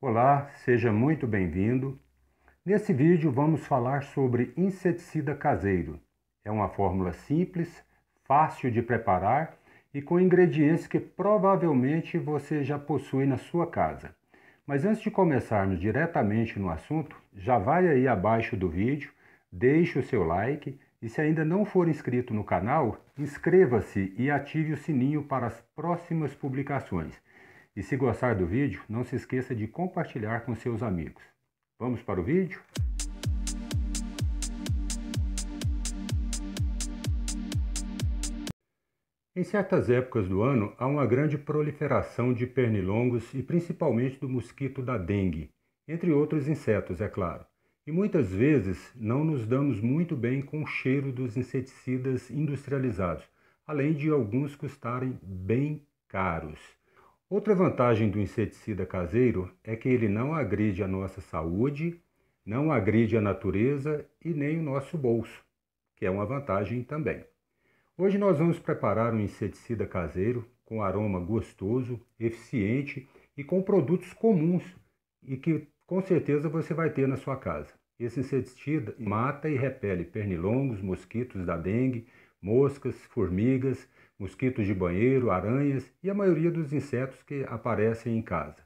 Olá, seja muito bem-vindo. Nesse vídeo vamos falar sobre inseticida caseiro. É uma fórmula simples, fácil de preparar e com ingredientes que provavelmente você já possui na sua casa. Mas antes de começarmos diretamente no assunto, já vai aí abaixo do vídeo, deixe o seu like e se ainda não for inscrito no canal, inscreva-se e ative o sininho para as próximas publicações. E se gostar do vídeo, não se esqueça de compartilhar com seus amigos. Vamos para o vídeo? Em certas épocas do ano, há uma grande proliferação de pernilongos e principalmente do mosquito da dengue, entre outros insetos, é claro. E muitas vezes não nos damos muito bem com o cheiro dos inseticidas industrializados, além de alguns custarem bem caros. Outra vantagem do inseticida caseiro é que ele não agride a nossa saúde, não agride a natureza e nem o nosso bolso, que é uma vantagem também. Hoje nós vamos preparar um inseticida caseiro com aroma gostoso, eficiente e com produtos comuns e que com certeza você vai ter na sua casa. Esse inseticida mata e repele pernilongos, mosquitos da dengue, moscas, formigas, mosquitos de banheiro, aranhas e a maioria dos insetos que aparecem em casa.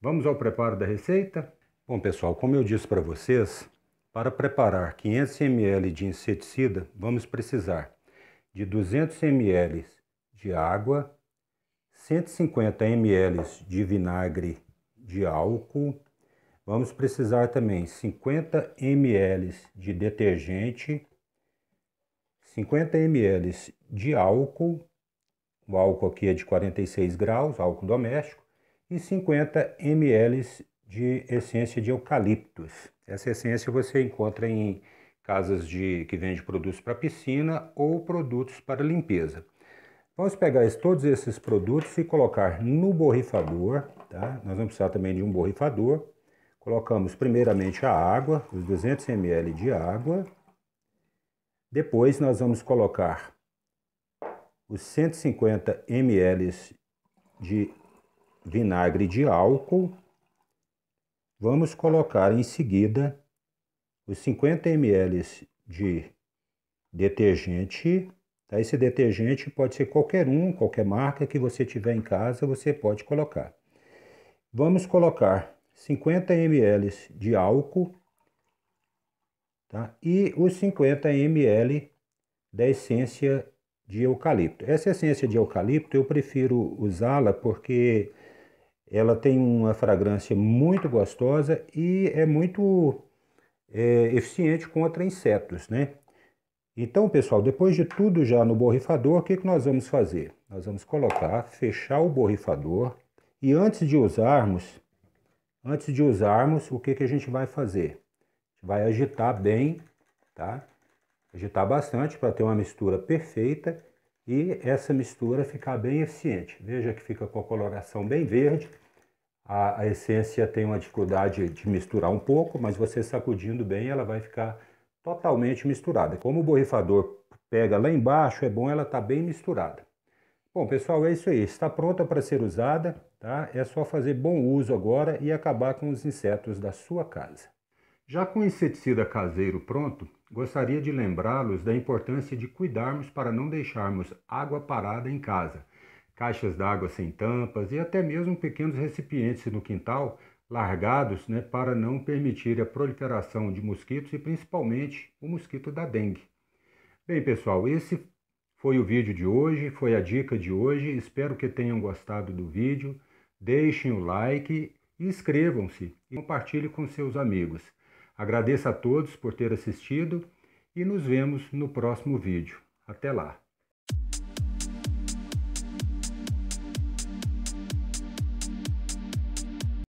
Vamos ao preparo da receita? Bom, pessoal, como eu disse para vocês, para preparar 500 ml de inseticida, vamos precisar de 200 ml de água, 150 ml de vinagre de álcool, vamos precisar também 50 ml de detergente, 50 ml de álcool, o álcool aqui é de 46 graus, álcool doméstico, e 50 ml de essência de eucaliptos. Essa essência você encontra em casas de que vende produtos para piscina ou produtos para limpeza. Vamos pegar todos esses produtos e colocar no borrifador, tá? Nós vamos precisar também de um borrifador. Colocamos primeiramente a água, os 200 ml de água. Depois nós vamos colocar os 150 ml de vinagre de álcool. Vamos colocar em seguida os 50 ml de detergente. Tá? Esse detergente pode ser qualquer um, qualquer marca que você tiver em casa, você pode colocar. Vamos colocar 50 ml de álcool tá? e os 50 ml da essência de eucalipto. Essa essência de eucalipto eu prefiro usá-la porque ela tem uma fragrância muito gostosa e é muito é, eficiente contra insetos, né? Então, pessoal, depois de tudo já no borrifador, o que, que nós vamos fazer? Nós vamos colocar, fechar o borrifador e antes de usarmos, antes de usarmos, o que, que a gente vai fazer? vai agitar bem, tá? Agitar bastante para ter uma mistura perfeita e essa mistura ficar bem eficiente. Veja que fica com a coloração bem verde. A, a essência tem uma dificuldade de misturar um pouco, mas você sacudindo bem, ela vai ficar totalmente misturada. Como o borrifador pega lá embaixo, é bom ela estar tá bem misturada. Bom, pessoal, é isso aí. Está pronta para ser usada, tá? É só fazer bom uso agora e acabar com os insetos da sua casa. Já com o inseticida caseiro pronto, gostaria de lembrá-los da importância de cuidarmos para não deixarmos água parada em casa. Caixas d'água sem tampas e até mesmo pequenos recipientes no quintal largados né, para não permitir a proliferação de mosquitos e principalmente o mosquito da dengue. Bem, pessoal, esse foi o vídeo de hoje, foi a dica de hoje. Espero que tenham gostado do vídeo. Deixem o like, inscrevam-se e compartilhe com seus amigos. Agradeço a todos por ter assistido e nos vemos no próximo vídeo. Até lá!